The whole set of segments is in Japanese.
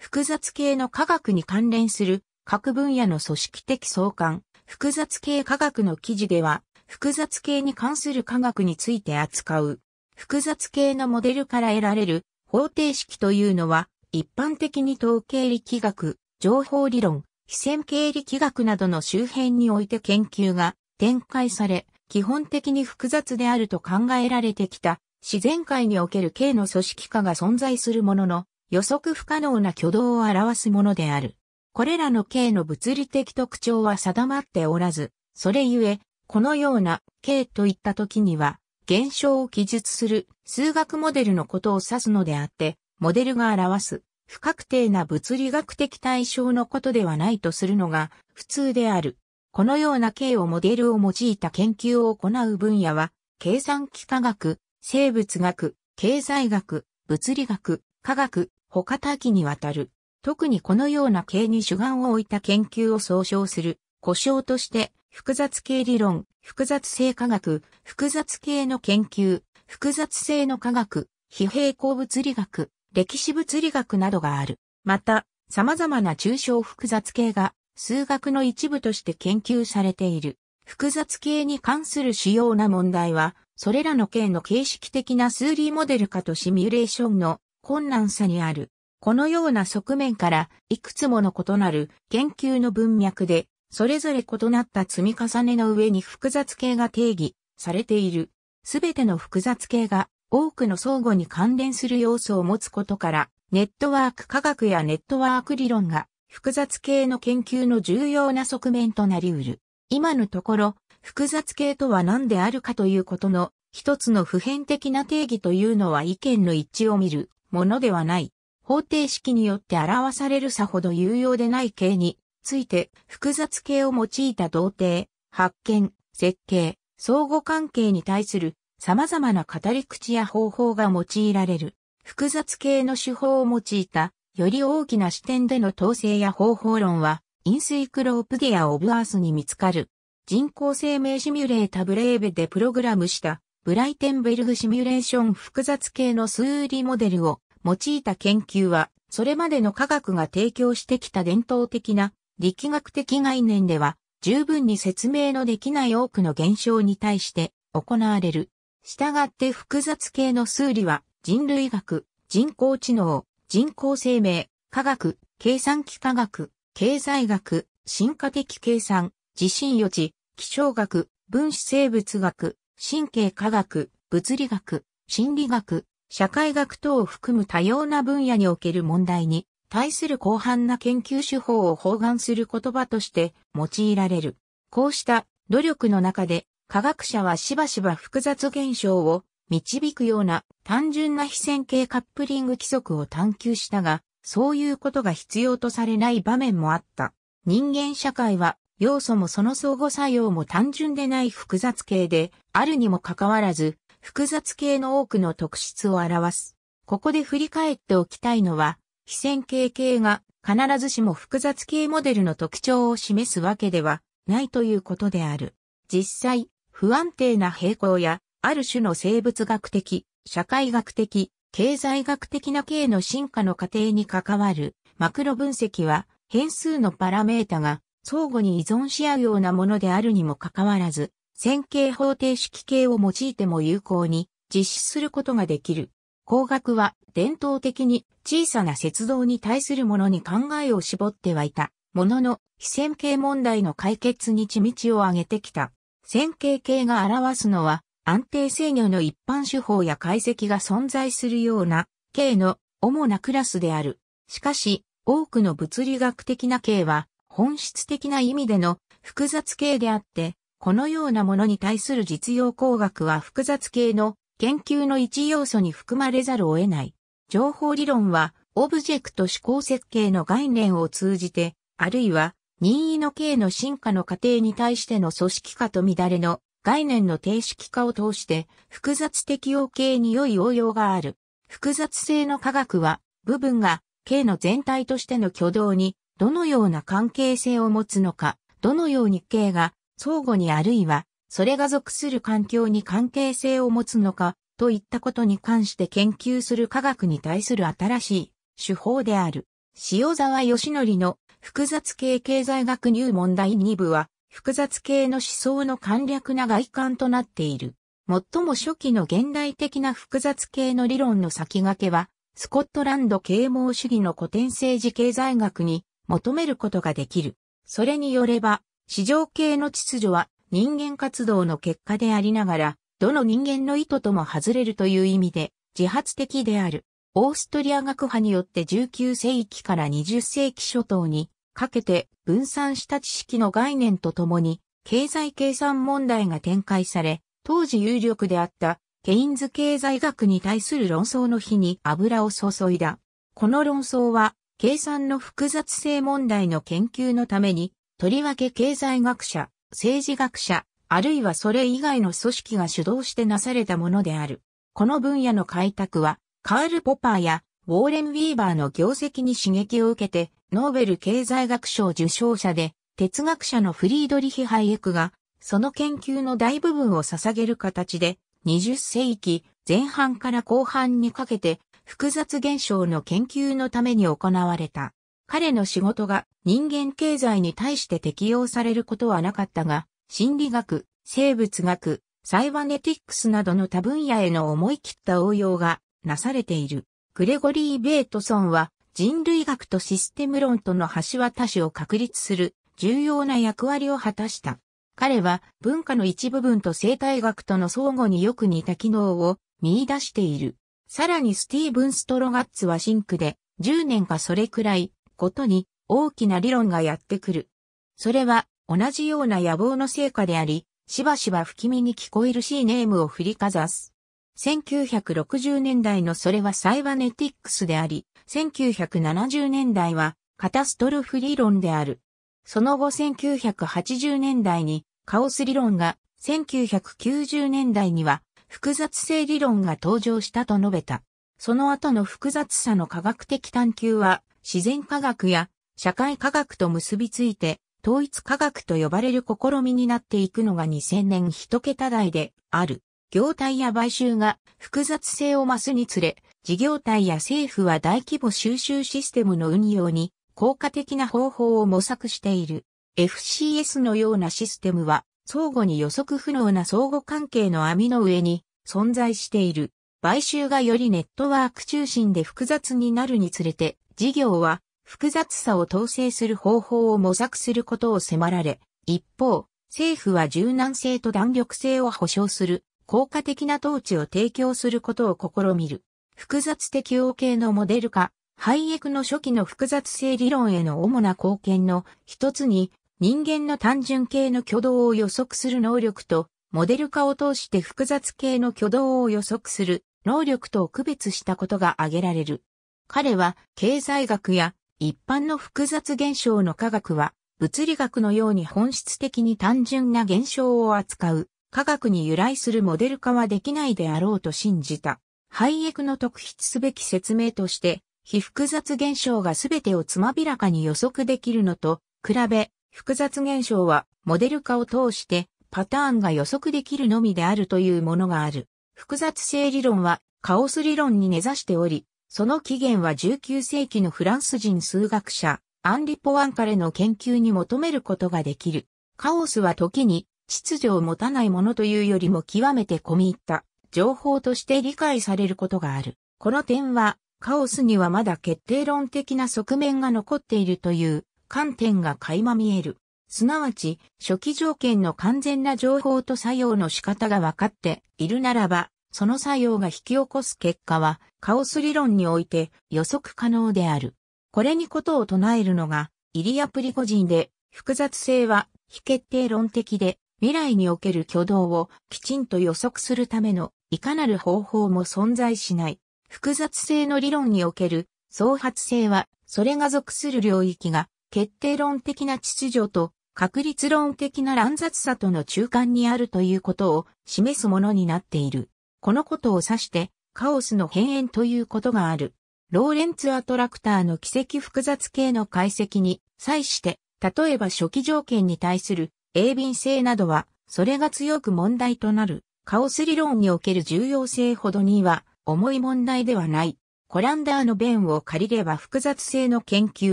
複雑系の科学に関連する各分野の組織的相関、複雑系科学の記事では、複雑系に関する科学について扱う、複雑系のモデルから得られる方程式というのは、一般的に統計力学、情報理論、非線形力学などの周辺において研究が展開され、基本的に複雑であると考えられてきた、自然界における系の組織化が存在するものの、予測不可能な挙動を表すものである。これらの形の物理的特徴は定まっておらず、それゆえ、このような形といった時には、現象を記述する数学モデルのことを指すのであって、モデルが表す不確定な物理学的対象のことではないとするのが普通である。このような形をモデルを用いた研究を行う分野は、計算機科学、生物学、経済学、物理学、科学、他多岐にわたる。特にこのような系に主眼を置いた研究を総称する、故障として、複雑系理論、複雑性科学、複雑系の研究、複雑性の科学、非平行物理学、歴史物理学などがある。また、様々な抽象複雑系が数学の一部として研究されている。複雑系に関する主要な問題は、それらの系の形式的な数理モデル化とシミュレーションの困難さにある。このような側面からいくつもの異なる研究の文脈でそれぞれ異なった積み重ねの上に複雑系が定義されている。すべての複雑系が多くの相互に関連する要素を持つことからネットワーク科学やネットワーク理論が複雑系の研究の重要な側面となり得る。今のところ複雑系とは何であるかということの一つの普遍的な定義というのは意見の一致を見るものではない、方程式によって表されるさほど有用でない形について複雑形を用いた同定、発見、設計、相互関係に対する様々な語り口や方法が用いられる。複雑形の手法を用いた、より大きな視点での統制や方法論は、インスイクロープディア・オブ・アースに見つかる。人工生命シミュレータブレーベでプログラムしたブライテンベルグシミュレーション複雑系の数理モデルを用いた研究は、それまでの科学が提供してきた伝統的な力学的概念では、十分に説明のできない多くの現象に対して行われる。したがって複雑系の数理は人類学、人工知能、人工生命、科学、計算機科学、経済学、進化的計算、地震予知、気象学、分子生物学、神経科学、物理学、心理学、社会学等を含む多様な分野における問題に対する広範な研究手法を包含する言葉として用いられる。こうした努力の中で科学者はしばしば複雑現象を導くような単純な非線形カップリング規則を探求したが、そういうことが必要とされない場面もあった。人間社会は要素もその相互作用も単純でない複雑系で、あるにもかかわらず、複雑系の多くの特質を表す。ここで振り返っておきたいのは、非線形系が必ずしも複雑系モデルの特徴を示すわけではないということである。実際、不安定な平行や、ある種の生物学的、社会学的、経済学的な系の進化の過程に関わるマクロ分析は変数のパラメータが相互に依存し合うようなものであるにもかかわらず、線形方程式形を用いても有効に実施することができる。工学は伝統的に小さな節道に対するものに考えを絞ってはいた。ものの、非線形問題の解決に地道を上げてきた。線形形が表すのは安定制御の一般手法や解析が存在するような形の主なクラスである。しかし、多くの物理学的な形は本質的な意味での複雑系であって、このようなものに対する実用工学は複雑系の研究の一要素に含まれざるを得ない。情報理論は、オブジェクト思考設計の概念を通じて、あるいは、任意の形の進化の過程に対しての組織化と乱れの概念の定式化を通して複雑適応形に良い応用がある。複雑性の科学は部分が形の全体としての挙動にどのような関係性を持つのか、どのように形が相互にあるいは、それが属する環境に関係性を持つのか、といったことに関して研究する科学に対する新しい手法である。塩沢義則の複雑系経済学入門第2部は、複雑系の思想の簡略な外観となっている。最も初期の現代的な複雑系の理論の先駆けは、スコットランド啓蒙主義の古典政治経済学に求めることができる。それによれば、市場系の秩序は人間活動の結果でありながら、どの人間の意図とも外れるという意味で自発的である。オーストリア学派によって19世紀から20世紀初頭にかけて分散した知識の概念とともに経済計算問題が展開され、当時有力であったケインズ経済学に対する論争の火に油を注いだ。この論争は計算の複雑性問題の研究のために、とりわけ経済学者、政治学者、あるいはそれ以外の組織が主導してなされたものである。この分野の開拓は、カール・ポパーやウォーレン・ウィーバーの業績に刺激を受けて、ノーベル経済学賞受賞者で、哲学者のフリードリヒ・ハイエクが、その研究の大部分を捧げる形で、20世紀前半から後半にかけて複雑現象の研究のために行われた。彼の仕事が人間経済に対して適用されることはなかったが、心理学、生物学、サイバネティックスなどの他分野への思い切った応用がなされている。グレゴリー・ベートソンは人類学とシステム論との橋渡しを確立する重要な役割を果たした。彼は文化の一部分と生態学との相互によく似た機能を見出している。さらにスティーブン・ストロガッツはシンクで、10年かそれくらい、ごとに、大きな理論がやってくる。それは、同じような野望の成果であり、しばしば不気味に聞こえるシーネームを振りかざす。1960年代のそれはサイバネティックスであり、1970年代はカタストロフ理論である。その後1980年代にカオス理論が、1990年代には複雑性理論が登場したと述べた。その後の複雑さの科学的探求は、自然科学や社会科学と結びついて、統一科学と呼ばれる試みになっていくのが2000年一桁台である。業態や買収が複雑性を増すにつれ、事業体や政府は大規模収集システムの運用に効果的な方法を模索している。FCS のようなシステムは相互に予測不能な相互関係の網の上に存在している。買収がよりネットワーク中心で複雑になるにつれて、事業は複雑さを統制する方法を模索することを迫られ、一方、政府は柔軟性と弾力性を保障する効果的な統治を提供することを試みる。複雑適応系のモデル化、ハイエクの初期の複雑性理論への主な貢献の一つに人間の単純系の挙動を予測する能力と、モデル化を通して複雑系の挙動を予測する能力と区別したことが挙げられる。彼は経済学や一般の複雑現象の科学は物理学のように本質的に単純な現象を扱う科学に由来するモデル化はできないであろうと信じた。ハイエクの特筆すべき説明として、非複雑現象が全てをつまびらかに予測できるのと比べ、複雑現象はモデル化を通してパターンが予測できるのみであるというものがある。複雑性理論はカオス理論に根ざしており、その起源は19世紀のフランス人数学者、アンリ・ポワンカレの研究に求めることができる。カオスは時に秩序を持たないものというよりも極めて込み入った情報として理解されることがある。この点はカオスにはまだ決定論的な側面が残っているという観点が垣間見える。すなわち、初期条件の完全な情報と作用の仕方が分かっているならば、その作用が引き起こす結果は、カオス理論において予測可能である。これにことを唱えるのが、イリア・プリコジンで、複雑性は非決定論的で、未来における挙動をきちんと予測するためのいかなる方法も存在しない。複雑性の理論における創発性は、それが属する領域が決定論的な秩序と確率論的な乱雑さとの中間にあるということを示すものになっている。このことを指して、カオスの変遷ということがある。ローレンツ・アトラクターの奇跡複雑系の解析に際して、例えば初期条件に対する鋭敏性などは、それが強く問題となる。カオス理論における重要性ほどには重い問題ではない。コランダーの弁を借りれば複雑性の研究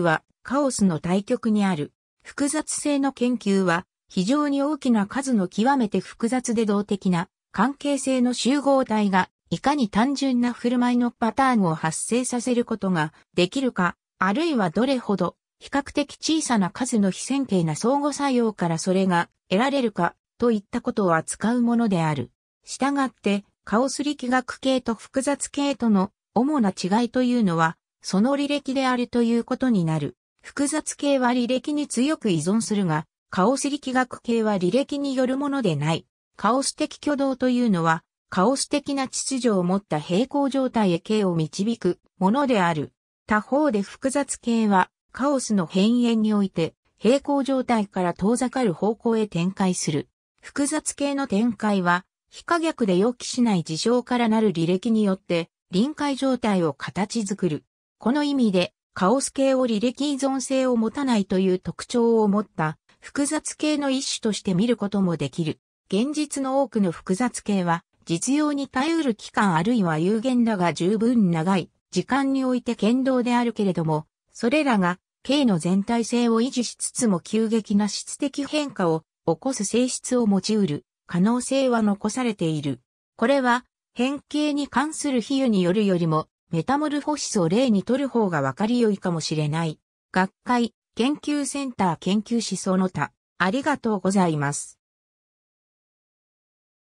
はカオスの対極にある複雑性の研究は非常に大きな数の極めて複雑で動的な関係性の集合体がいかに単純な振る舞いのパターンを発生させることができるか、あるいはどれほど比較的小さな数の非線形な相互作用からそれが得られるかといったことを扱うものである。したがって、カオス力学系と複雑系との主な違いというのは、その履歴であるということになる。複雑系は履歴に強く依存するが、カオス力学系は履歴によるものでない。カオス的挙動というのは、カオス的な秩序を持った平行状態へ系を導くものである。他方で複雑系は、カオスの変縁において、平行状態から遠ざかる方向へ展開する。複雑系の展開は、非可逆で予期しない事象からなる履歴によって、臨界状態を形作る。この意味で、カオス系を履歴依存性を持たないという特徴を持った複雑系の一種として見ることもできる。現実の多くの複雑系は実用に耐えうる期間あるいは有限だが十分長い時間において剣道であるけれども、それらが系の全体性を維持しつつも急激な質的変化を起こす性質を持ちうる可能性は残されている。これは変形に関する比喩によるよりもメタモルフォシスを例にとる方がわかりよいかもしれない。学会、研究センター研究思想の他、ありがとうございます。